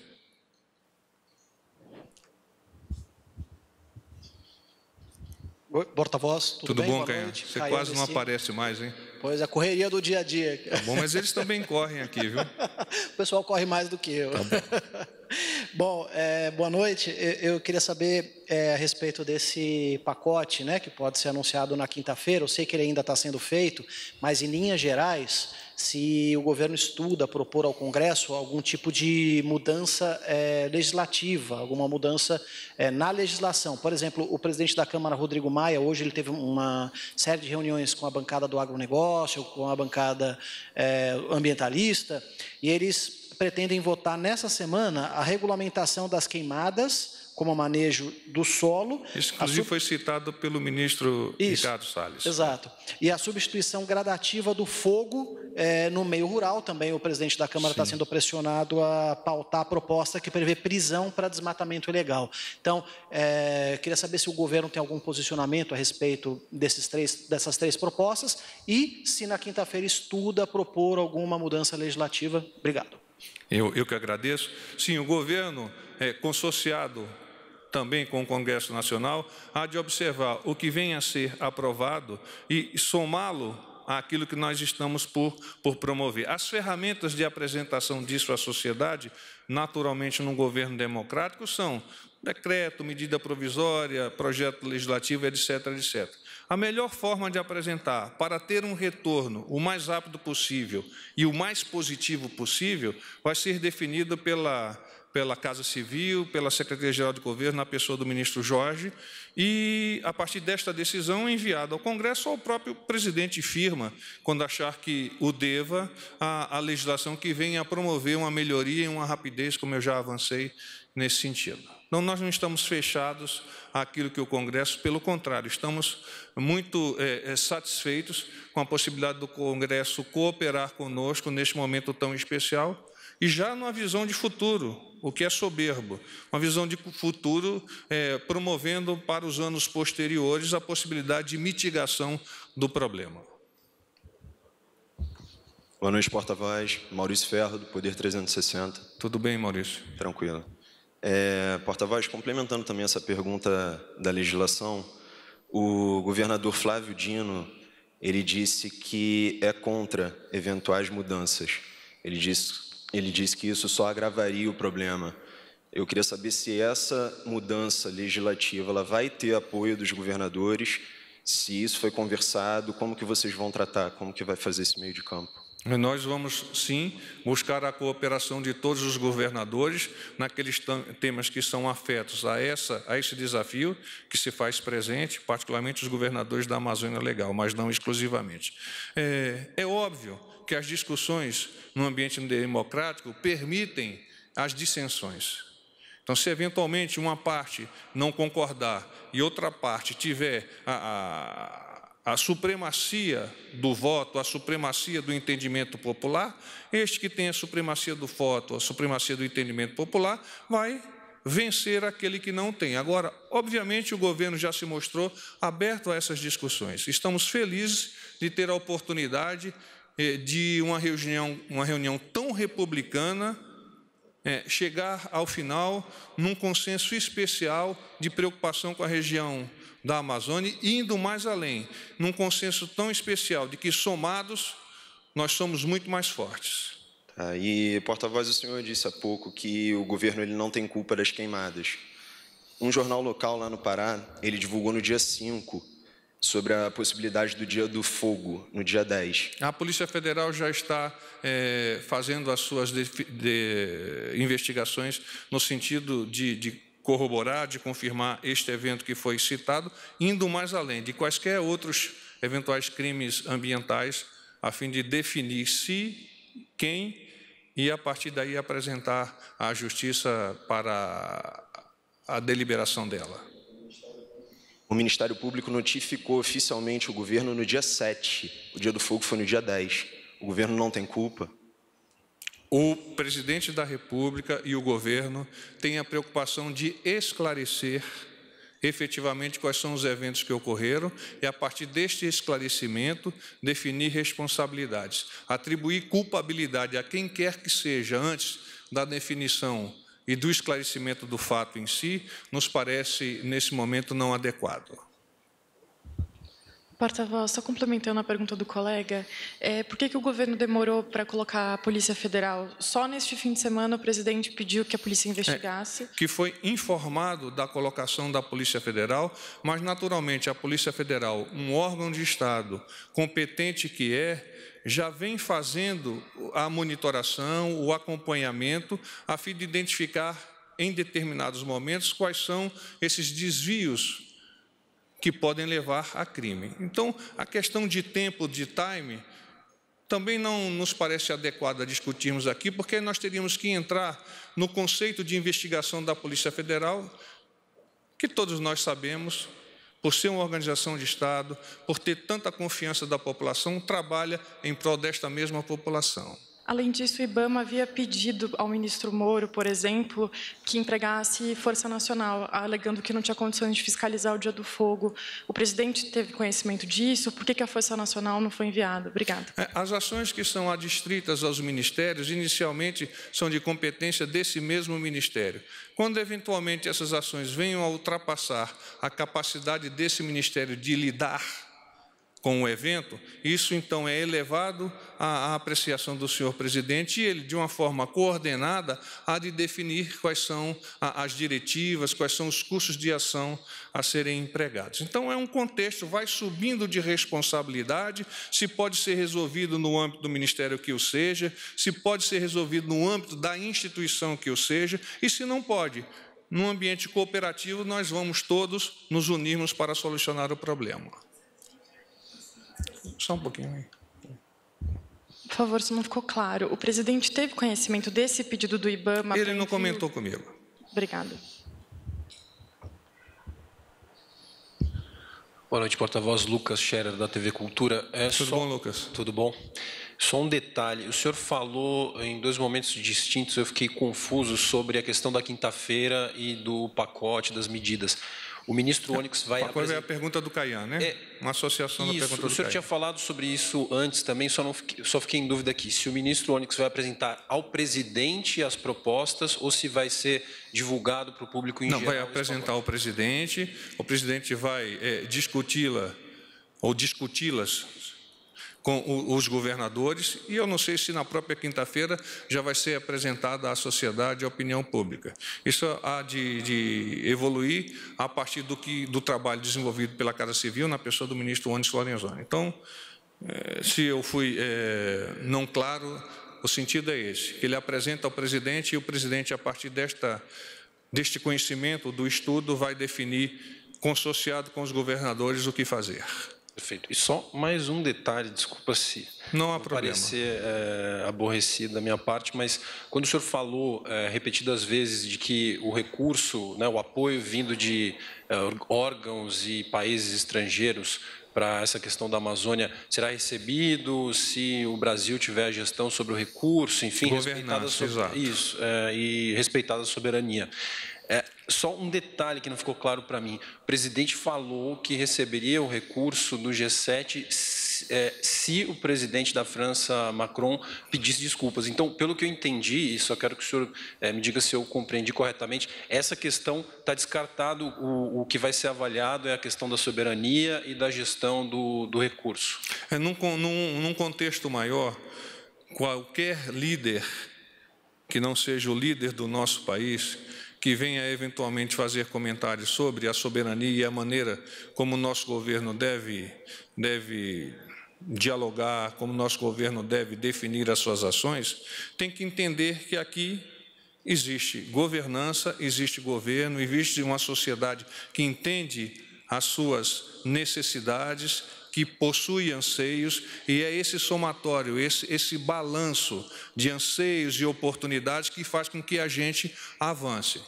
Porta-voz, tudo, tudo bem? bom, Caio? Você Caio quase não aparece mais, hein? Pois, a correria do dia a dia. Tá bom, mas eles também correm aqui, viu? (laughs) o pessoal corre mais do que eu. Tá bom, (laughs) bom é, boa noite. Eu, eu queria saber é, a respeito desse pacote, né, que pode ser anunciado na quinta-feira. Eu sei que ele ainda está sendo feito, mas em linhas gerais, se o governo estuda propor ao Congresso algum tipo de mudança é, legislativa, alguma mudança é, na legislação. Por exemplo, o presidente da Câmara, Rodrigo Maia, hoje ele teve uma série de reuniões com a bancada do agronegócio, com a bancada é, ambientalista, e eles pretendem votar nessa semana a regulamentação das queimadas como manejo do solo. Isso, inclusive, sub... foi citado pelo ministro Isso, Ricardo Salles. Exato. E a substituição gradativa do fogo é, no meio rural. Também o presidente da Câmara está sendo pressionado a pautar a proposta que prevê prisão para desmatamento ilegal. Então, é, queria saber se o governo tem algum posicionamento a respeito desses três, dessas três propostas e se na quinta-feira estuda propor alguma mudança legislativa. Obrigado. Eu, eu que agradeço. Sim, o governo é, consorciado também com o Congresso Nacional, há de observar o que vem a ser aprovado e somá-lo àquilo que nós estamos por, por promover. As ferramentas de apresentação disso à sociedade, naturalmente, num governo democrático, são decreto, medida provisória, projeto legislativo, etc, etc. A melhor forma de apresentar para ter um retorno o mais rápido possível e o mais positivo possível vai ser definido pela pela Casa Civil, pela Secretaria-Geral de Governo, na pessoa do ministro Jorge, e, a partir desta decisão, é enviada ao Congresso ou ao próprio presidente firma, quando achar que o deva, a, a legislação que venha a promover uma melhoria e uma rapidez, como eu já avancei nesse sentido. Então, nós não estamos fechados àquilo que o Congresso, pelo contrário, estamos muito é, é satisfeitos com a possibilidade do Congresso cooperar conosco neste momento tão especial e já numa visão de futuro, o que é soberbo, uma visão de futuro é, promovendo para os anos posteriores a possibilidade de mitigação do problema. Boa noite, porta-voz. Maurício Ferro, do Poder 360. Tudo bem, Maurício? Tranquilo. É, porta-voz, complementando também essa pergunta da legislação, o governador Flávio Dino, ele disse que é contra eventuais mudanças. Ele disse ele diz que isso só agravaria o problema. Eu queria saber se essa mudança legislativa ela vai ter apoio dos governadores, se isso foi conversado, como que vocês vão tratar, como que vai fazer esse meio de campo. Nós vamos, sim, buscar a cooperação de todos os governadores naqueles temas que são afetos a, essa, a esse desafio que se faz presente, particularmente os governadores da Amazônia Legal, mas não exclusivamente. É, é óbvio porque as discussões no ambiente democrático permitem as dissensões. Então, se eventualmente uma parte não concordar e outra parte tiver a, a, a supremacia do voto, a supremacia do entendimento popular, este que tem a supremacia do voto, a supremacia do entendimento popular, vai vencer aquele que não tem. Agora, obviamente, o governo já se mostrou aberto a essas discussões. Estamos felizes de ter a oportunidade eh, de uma reunião, uma reunião tão republicana é, chegar ao final num consenso especial de preocupação com a região da Amazônia e indo mais além, num consenso tão especial de que somados nós somos muito mais fortes. Tá, e porta-voz o senhor disse há pouco que o governo ele não tem culpa das queimadas. Um jornal local lá no Pará, ele divulgou no dia 5 sobre a possibilidade do dia do fogo, no dia 10. A Polícia Federal já está é, fazendo as suas de, de, investigações no sentido de, de corroborar, de confirmar este evento que foi citado, indo mais além de quaisquer outros eventuais crimes ambientais, a fim de definir se, quem e, a partir daí, apresentar à Justiça para a deliberação dela. O Ministério Público notificou oficialmente o governo no dia 7. O dia do fogo foi no dia 10. O governo não tem culpa. O presidente da República e o governo têm a preocupação de esclarecer efetivamente quais são os eventos que ocorreram e, a partir deste esclarecimento, definir responsabilidades. Atribuir culpabilidade a quem quer que seja antes da definição e do esclarecimento do fato em si, nos parece, nesse momento, não adequado. Porta-voz, só complementando a pergunta do colega, é, por que, que o governo demorou para colocar a Polícia Federal? Só neste fim de semana o presidente pediu que a polícia é, investigasse. É, que foi informado da colocação da Polícia Federal, mas naturalmente a Polícia Federal, um órgão de Estado competente que é, já vem fazendo a monitoração, o acompanhamento, a fim de identificar em determinados momentos quais são esses desvios que podem levar a crime. Então, a questão de tempo, de time, também não nos parece adequada discutirmos aqui, porque nós teríamos que entrar no conceito de investigação da Polícia Federal, que todos nós sabemos, por ser uma organização de Estado, por ter tanta confiança da população, trabalha em prol desta mesma população. Além disso, o IBAMA havia pedido ao ministro Moro, por exemplo, que empregasse Força Nacional, alegando que não tinha condições de fiscalizar o Dia do Fogo. O presidente teve conhecimento disso? Por que a Força Nacional não foi enviada? Obrigada. É, as ações que são adstritas aos ministérios, inicialmente, são de competência desse mesmo ministério. Quando, eventualmente, essas ações venham a ultrapassar a capacidade desse ministério de lidar com o evento, isso então é elevado à, apreciação do senhor presidente e ele, de uma forma coordenada, há de definir quais são as diretivas, quais são os cursos de ação a serem empregados. Então, é um contexto, vai subindo de responsabilidade, se pode ser resolvido no âmbito do ministério que o seja, se pode ser resolvido no âmbito da instituição que o seja, e se não pode, num ambiente cooperativo, nós vamos todos nos unirmos para solucionar o problema. Só um pouquinho aí. Por favor, se não ficou claro. O presidente teve conhecimento desse pedido do IBAMA? Ele não comentou comigo. Obrigado. Boa noite, porta-voz Lucas Scherer, da TV Cultura. É tudo só... bom, Lucas? Tudo bom. Só um detalhe, o senhor falou em dois momentos distintos, eu fiquei confuso sobre a questão da quinta-feira e do pacote das medidas. O ministro Onyx vai... Uma coisa é apresentar... é a pergunta do Caian, né? É, Uma associação isso, da pergunta do O senhor do tinha falado sobre isso antes também, só, não fiquei, só fiquei em dúvida aqui. Se o ministro Onyx vai apresentar ao presidente as propostas ou se vai ser divulgado para o público em não, geral? Não, vai apresentar ao presidente, o presidente vai é, discuti-la ou discuti-las com os governadores, e eu não sei se na própria quinta-feira já vai ser apresentada à sociedade, e à opinião pública. Isso há de, de, evoluir a partir do, que, do trabalho desenvolvido pela Casa Civil na pessoa do ministro Onis Lorenzoni. Então, eh, se eu fui é, não claro, o sentido é esse, que ele apresenta ao presidente e o presidente, a partir desta, deste conhecimento, do estudo, vai definir, consociado com os governadores, o que fazer. Perfeito. E só mais um detalhe, desculpa se não há problema. parecer é, aborrecido da minha parte, mas quando o senhor falou é, repetidas vezes de que o recurso, né, o apoio vindo de é, órgãos e países estrangeiros para essa questão da Amazônia será recebido se o Brasil tiver a gestão sobre o recurso, enfim, respeitada isso é, e respeitada a soberania. Só um detalhe que não ficou claro para mim: o presidente falou que receberia o recurso do G7 se, é, se o presidente da França, Macron, pedisse desculpas. Então, pelo que eu entendi, e só quero que o senhor é, me diga se eu compreendi corretamente, essa questão está descartada. O, o, que vai ser avaliado é a questão da soberania e da gestão do, do recurso. É, num, num, num contexto maior, qualquer líder que não seja o líder do nosso país que venha eventualmente fazer comentários sobre a soberania e a maneira como o nosso governo deve, deve dialogar, como o nosso governo deve definir as suas ações, tem que entender que aqui existe governança, existe governo, existe uma sociedade que entende as suas necessidades que possui anseios, e é esse somatório, esse, esse balanço de anseios e oportunidades que faz com que a gente avance.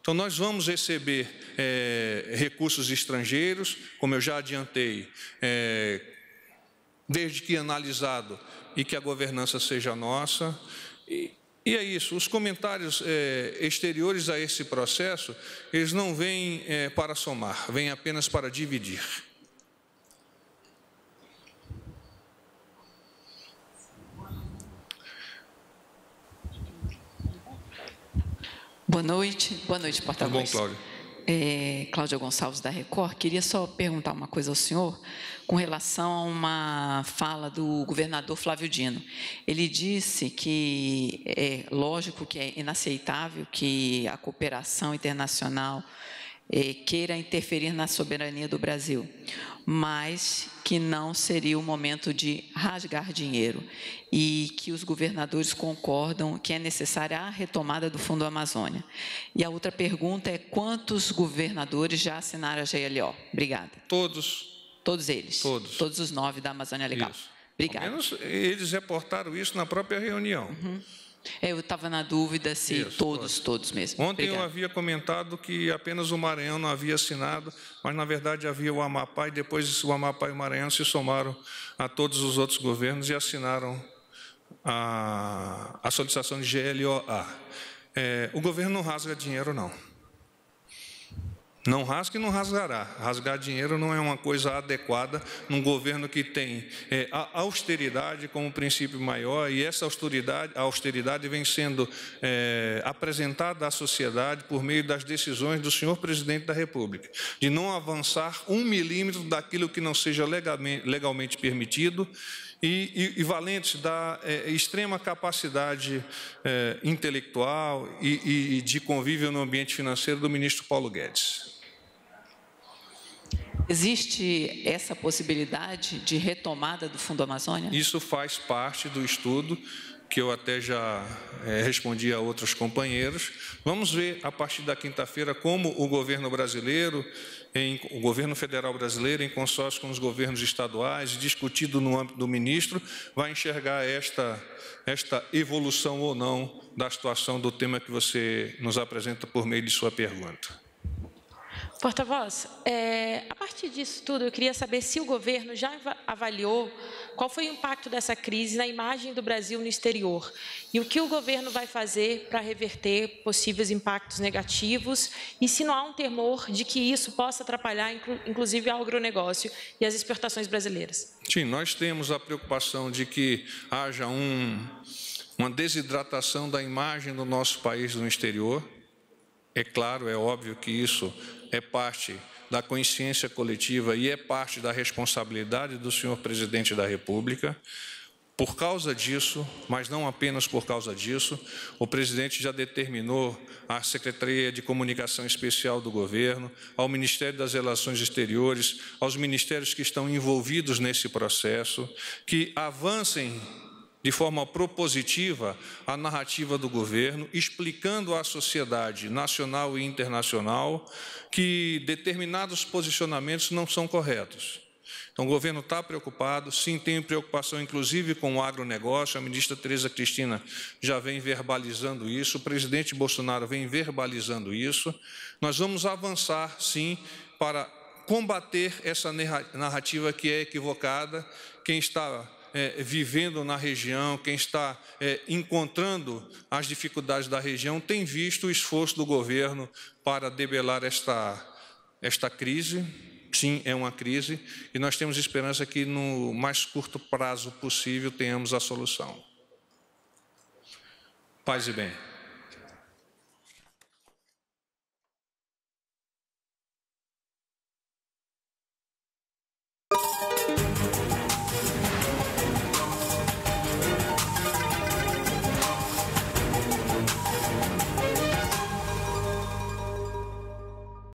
Então, nós vamos receber é, recursos estrangeiros, como eu já adiantei, é, desde que analisado e que a governança seja nossa. E, e é isso, os comentários é, exteriores a esse processo, eles não vêm é, para somar, vêm apenas para dividir. Boa noite. Boa noite, porta-voz. Tá bom, Cláudia. É, Cláudia Gonçalves, da Record. Queria só perguntar uma coisa ao senhor com relação a uma fala do governador Flávio Dino. Ele disse que é lógico que é inaceitável que a cooperação internacional queira interferir na soberania do Brasil, mas que não seria o momento de rasgar dinheiro e que os governadores concordam que é necessária a retomada do Fundo Amazônia. E a outra pergunta é quantos governadores já assinaram a GLO? Obrigada. Todos. Todos eles? Todos. Todos os nove da Amazônia Legal. Isso. Obrigada. Ao menos eles reportaram isso na própria reunião. Uhum. É, eu estava na dúvida se Isso, todos, pode. todos mesmo. Ontem eu havia comentado que apenas o Maranhão não havia assinado, mas na verdade havia o Amapá e depois o Amapá e o Maranhão se somaram a todos os outros governos e assinaram a, a solicitação de GLOA. É, o governo não rasga dinheiro, não. Não rasgue e não rasgará. Rasgar dinheiro não é uma coisa adequada num governo que tem é, a austeridade como princípio maior e essa austeridade, austeridade vem sendo é, apresentada à sociedade por meio das decisões do senhor presidente da República, de não avançar um milímetro daquilo que não seja legalmente, legalmente permitido e, e, e valente da é, extrema capacidade é, intelectual e, e de convívio no ambiente financeiro do ministro Paulo Guedes. Existe essa possibilidade de retomada do Fundo Amazônia? Isso faz parte do estudo que eu até já é, respondi a outros companheiros. Vamos ver a partir da quinta-feira como o governo brasileiro, em, o governo federal brasileiro, em consórcio com os governos estaduais, discutido no âmbito do ministro, vai enxergar esta, esta evolução ou não da situação do tema que você nos apresenta por meio de sua pergunta. Porta-voz, é, a partir disso tudo, eu queria saber se o governo já avaliou qual foi o impacto dessa crise na imagem do Brasil no exterior e o que o governo vai fazer para reverter possíveis impactos negativos e se não há um temor de que isso possa atrapalhar, inclusive, o agronegócio e as exportações brasileiras. Sim, nós temos a preocupação de que haja um, uma desidratação da imagem do nosso país no exterior. É claro, é óbvio que isso é parte da consciência coletiva e é parte da responsabilidade do senhor presidente da República. Por causa disso, mas não apenas por causa disso, o presidente já determinou à Secretaria de Comunicação Especial do Governo, ao Ministério das Relações Exteriores, aos ministérios que estão envolvidos nesse processo, que avancem de forma propositiva a narrativa do governo, explicando à sociedade nacional e internacional que determinados posicionamentos não são corretos. Então, o governo está preocupado, sim, tem preocupação inclusive com o agronegócio. A ministra Tereza Cristina já vem verbalizando isso, o presidente Bolsonaro vem verbalizando isso. Nós vamos avançar, sim, para combater essa narrativa que é equivocada. Quem está é, vivendo na região, quem está é, encontrando as dificuldades da região, tem visto o esforço do governo para debelar esta, esta crise. Sim, é uma crise, e nós temos esperança que no mais curto prazo possível tenhamos a solução. Paz e bem.